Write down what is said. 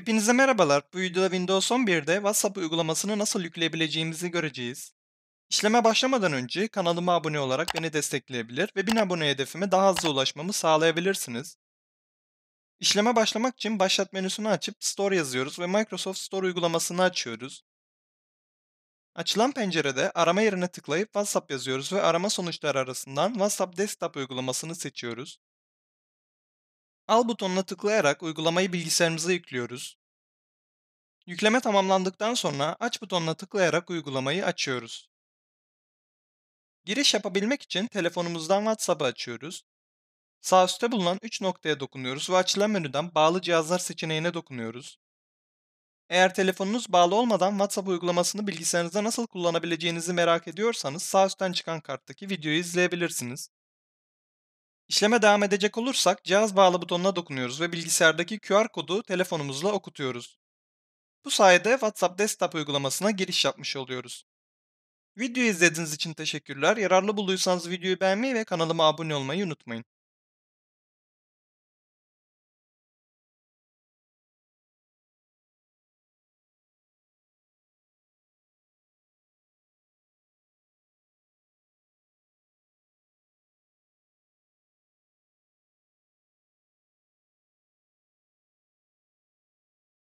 Hepinize merhabalar. Bu videoda Windows 11'de WhatsApp uygulamasını nasıl yükleyebileceğimizi göreceğiz. İşleme başlamadan önce kanalıma abone olarak beni destekleyebilir ve 1000 abone hedefime daha hızlı ulaşmamı sağlayabilirsiniz. İşleme başlamak için başlat menüsünü açıp Store yazıyoruz ve Microsoft Store uygulamasını açıyoruz. Açılan pencerede arama yerine tıklayıp WhatsApp yazıyoruz ve arama sonuçları arasından WhatsApp Desktop uygulamasını seçiyoruz. Al butonuna tıklayarak uygulamayı bilgisayarımıza yüklüyoruz. Yükleme tamamlandıktan sonra aç butonuna tıklayarak uygulamayı açıyoruz. Giriş yapabilmek için telefonumuzdan WhatsApp'ı açıyoruz. Sağ üstte bulunan 3 noktaya dokunuyoruz ve açılan menüden bağlı cihazlar seçeneğine dokunuyoruz. Eğer telefonunuz bağlı olmadan WhatsApp uygulamasını bilgisayarınızda nasıl kullanabileceğinizi merak ediyorsanız sağ üstten çıkan karttaki videoyu izleyebilirsiniz. İşleme devam edecek olursak cihaz bağlı butonuna dokunuyoruz ve bilgisayardaki QR kodu telefonumuzla okutuyoruz. Bu sayede WhatsApp desktop uygulamasına giriş yapmış oluyoruz. Videoyu izlediğiniz için teşekkürler. Yararlı bulduysanız videoyu beğenmeyi ve kanalıma abone olmayı unutmayın.